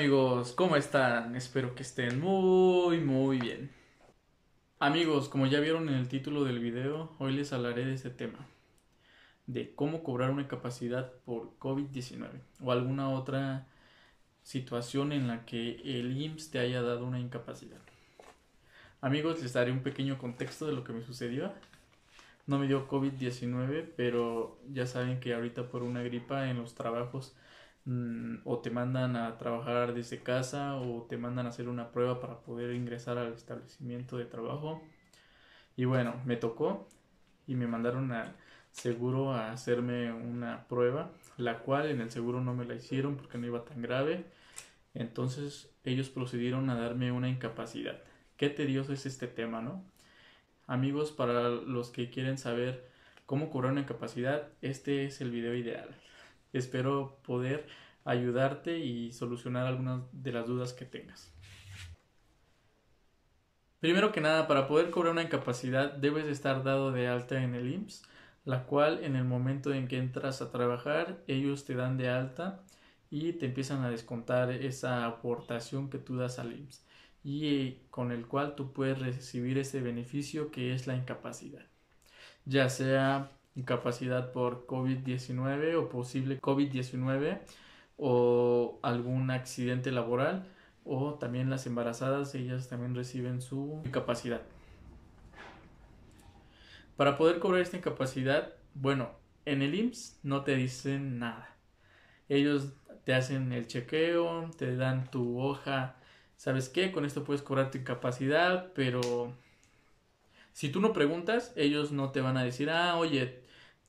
amigos? ¿Cómo están? Espero que estén muy, muy bien. Amigos, como ya vieron en el título del video, hoy les hablaré de este tema, de cómo cobrar una incapacidad por COVID-19 o alguna otra situación en la que el IMSS te haya dado una incapacidad. Amigos, les daré un pequeño contexto de lo que me sucedió. No me dio COVID-19, pero ya saben que ahorita por una gripa en los trabajos Mm, o te mandan a trabajar desde casa o te mandan a hacer una prueba para poder ingresar al establecimiento de trabajo. Y bueno, me tocó y me mandaron al seguro a hacerme una prueba, la cual en el seguro no me la hicieron porque no iba tan grave. Entonces ellos procedieron a darme una incapacidad. Qué tedioso es este tema, ¿no? Amigos, para los que quieren saber cómo curar una incapacidad, este es el video ideal. Espero poder ayudarte y solucionar algunas de las dudas que tengas. Primero que nada, para poder cobrar una incapacidad debes estar dado de alta en el IMSS, la cual en el momento en que entras a trabajar ellos te dan de alta y te empiezan a descontar esa aportación que tú das al IMSS y eh, con el cual tú puedes recibir ese beneficio que es la incapacidad, ya sea incapacidad por COVID-19 o posible COVID-19 o algún accidente laboral o también las embarazadas, ellas también reciben su incapacidad. Para poder cobrar esta incapacidad, bueno, en el IMSS no te dicen nada. Ellos te hacen el chequeo, te dan tu hoja, ¿sabes qué? Con esto puedes cobrar tu incapacidad, pero si tú no preguntas, ellos no te van a decir, ah, oye,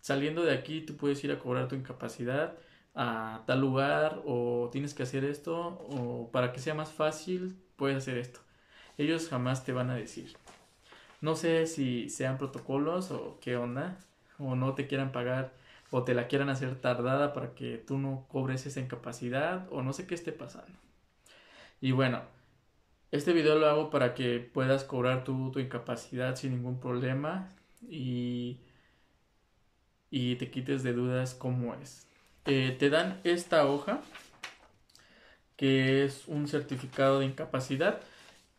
saliendo de aquí tú puedes ir a cobrar tu incapacidad a tal lugar o tienes que hacer esto o para que sea más fácil puedes hacer esto. Ellos jamás te van a decir. No sé si sean protocolos o qué onda o no te quieran pagar o te la quieran hacer tardada para que tú no cobres esa incapacidad o no sé qué esté pasando. Y bueno, este video lo hago para que puedas cobrar tu, tu incapacidad sin ningún problema y y te quites de dudas cómo es. Eh, te dan esta hoja que es un certificado de incapacidad.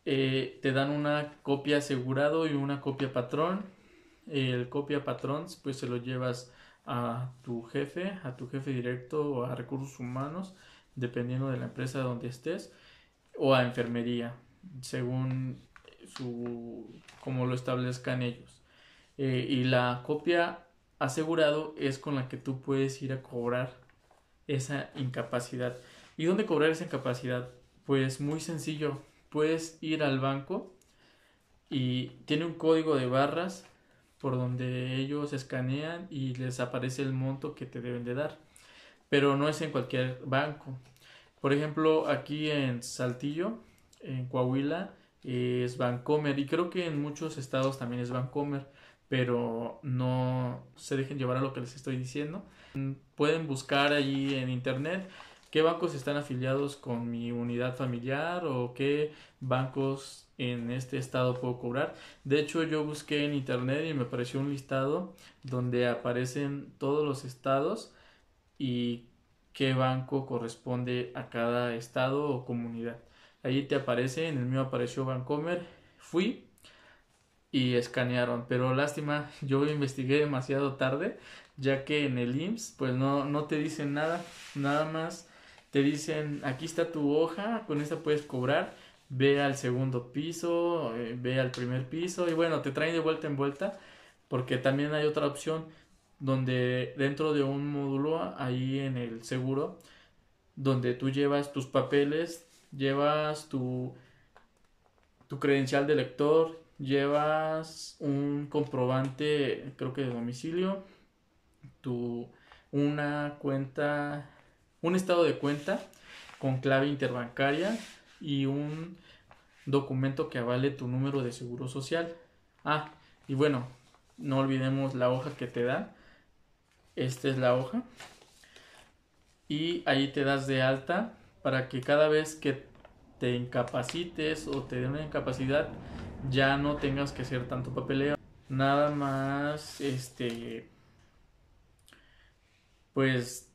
Eh, te dan una copia asegurado y una copia patrón. El copia patrón pues se lo llevas a tu jefe, a tu jefe directo o a recursos humanos, dependiendo de la empresa donde estés, o a enfermería, según su como lo establezcan ellos. Eh, y la copia asegurado es con la que tú puedes ir a cobrar esa incapacidad. ¿Y dónde cobrar esa incapacidad? Pues muy sencillo, puedes ir al banco y tiene un código de barras por donde ellos escanean y les aparece el monto que te deben de dar. Pero no es en cualquier banco. Por ejemplo, aquí en Saltillo, en Coahuila, es Bancomer y creo que en muchos estados también es Bancomer pero no se dejen llevar a lo que les estoy diciendo. Mm, pueden buscar allí en internet qué bancos están afiliados con mi unidad familiar o qué bancos en este estado puedo cobrar. De hecho, yo busqué en internet y me apareció un listado donde aparecen todos los estados y qué banco corresponde a cada estado o comunidad. Allí te aparece, en el mío apareció Bancomer, fui y escanearon. Pero lástima, yo investigué demasiado tarde, ya que en el IMSS pues no, no te dicen nada, nada más te dicen aquí está tu hoja, con esta puedes cobrar, ve al segundo piso, eh, ve al primer piso y bueno, te traen de vuelta en vuelta porque también hay otra opción donde dentro de un módulo ahí en el seguro donde tú llevas tus papeles, llevas tu tu credencial de lector, llevas un comprobante, creo que de domicilio, tu, una cuenta, un estado de cuenta con clave interbancaria y un documento que avale tu número de seguro social. Ah, y bueno, no olvidemos la hoja que te da. Esta es la hoja. Y ahí te das de alta para que cada vez que te incapacites o te den una incapacidad, ya no tengas que hacer tanto papeleo. Nada más, este, pues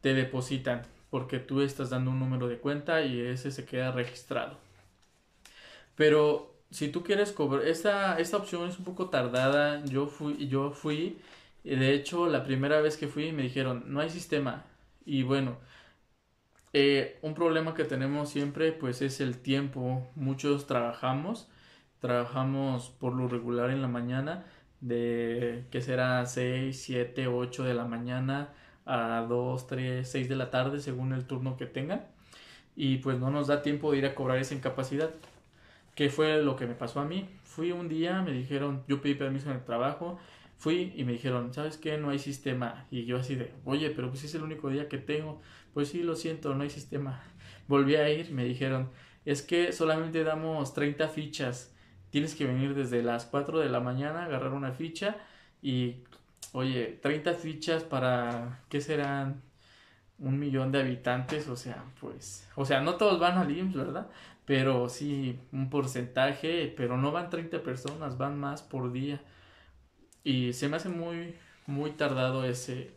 te depositan porque tú estás dando un número de cuenta y ese se queda registrado. Pero si tú quieres cobrar, esta, opción es un poco tardada. Yo fui, yo fui, de hecho, la primera vez que fui me dijeron, no hay sistema. Y bueno, eh, un problema que tenemos siempre pues es el tiempo. Muchos trabajamos Trabajamos por lo regular en la mañana, de que será 6, 7, 8 de la mañana a 2, 3, 6 de la tarde, según el turno que tengan. Y pues no nos da tiempo de ir a cobrar esa incapacidad. ¿Qué fue lo que me pasó a mí? Fui un día, me dijeron, yo pedí permiso en el trabajo, fui y me dijeron, ¿sabes qué? No hay sistema. Y yo así de, oye, pero pues es el único día que tengo. Pues sí, lo siento, no hay sistema. Volví a ir, me dijeron, es que solamente damos 30 fichas tienes que venir desde las 4 de la mañana, agarrar una ficha y, oye, 30 fichas para, ¿qué serán? Un millón de habitantes, o sea, pues, o sea, no todos van al IMSS, ¿verdad? Pero sí, un porcentaje, pero no van 30 personas, van más por día. Y se me hace muy, muy tardado ese,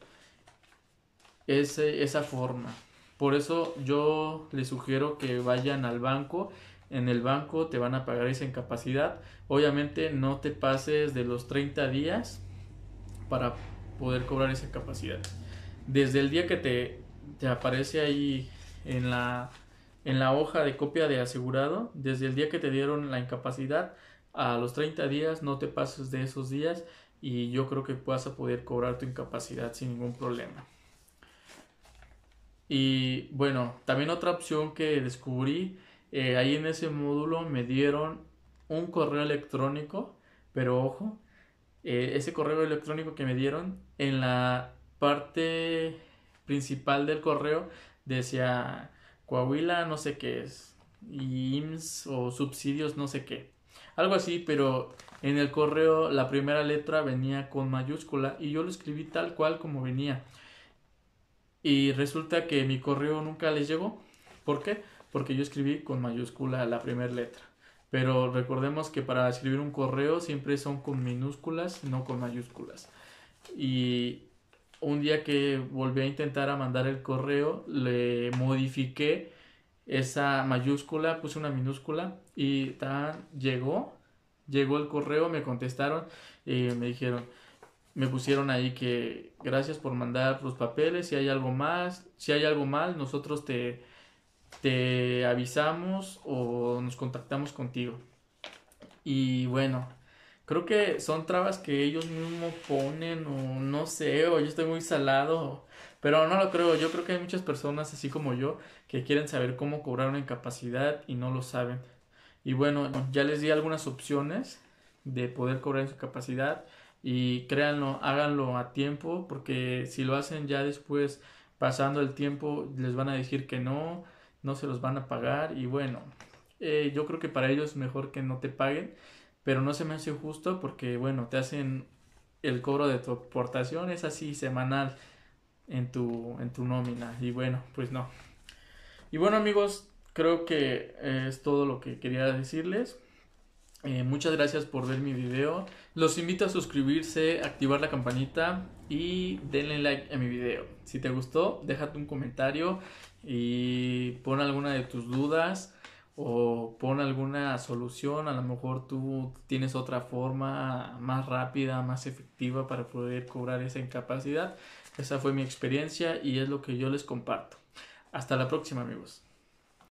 ese, esa forma. Por eso yo les sugiero que vayan al banco en el banco te van a pagar esa incapacidad. Obviamente no te pases de los 30 días para poder cobrar esa capacidad. Desde el día que te, aparece ahí en la, en la hoja de copia de asegurado, desde el día que te dieron la incapacidad, a los 30 días no te pases de esos días y yo creo que vas a poder cobrar tu incapacidad sin ningún problema. Y bueno, también otra opción que descubrí eh, ahí en ese módulo me dieron un correo electrónico, pero ojo, eh, ese correo electrónico que me dieron en la parte principal del correo decía Coahuila no sé qué es, y IMSS o subsidios no sé qué, algo así, pero en el correo la primera letra venía con mayúscula y yo lo escribí tal cual como venía. Y resulta que mi correo nunca les llegó. ¿Por qué? porque yo escribí con mayúscula la primera letra. Pero recordemos que para escribir un correo siempre son con minúsculas, no con mayúsculas. Y un día que volví a intentar a mandar el correo, le modifiqué esa mayúscula, puse una minúscula y tan, llegó, llegó el correo, me contestaron y me dijeron, me pusieron ahí que gracias por mandar los papeles, si hay algo más, si hay algo mal, nosotros te, te avisamos o nos contactamos contigo. Y bueno, creo que son trabas que ellos mismos ponen o no sé, o yo estoy muy salado, pero no lo creo, yo creo que hay muchas personas así como yo que quieren saber cómo cobrar una incapacidad y no lo saben. Y bueno, ya les di algunas opciones de poder cobrar su capacidad y créanlo, háganlo a tiempo porque si lo hacen ya después pasando el tiempo les van a decir que no no se los van a pagar y bueno, eh, yo creo que para ellos es mejor que no te paguen, pero no se me hace justo porque bueno, te hacen el cobro de tu aportación, es así semanal en tu, en tu nómina y bueno, pues no. Y bueno amigos, creo que es todo lo que quería decirles. Eh, muchas gracias por ver mi video. Los invito a suscribirse, activar la campanita y denle like a mi video. Si te gustó, déjate un comentario y pon alguna de tus dudas o pon alguna solución. A lo mejor tú tienes otra forma más rápida, más efectiva para poder cobrar esa incapacidad. Esa fue mi experiencia y es lo que yo les comparto. Hasta la próxima amigos.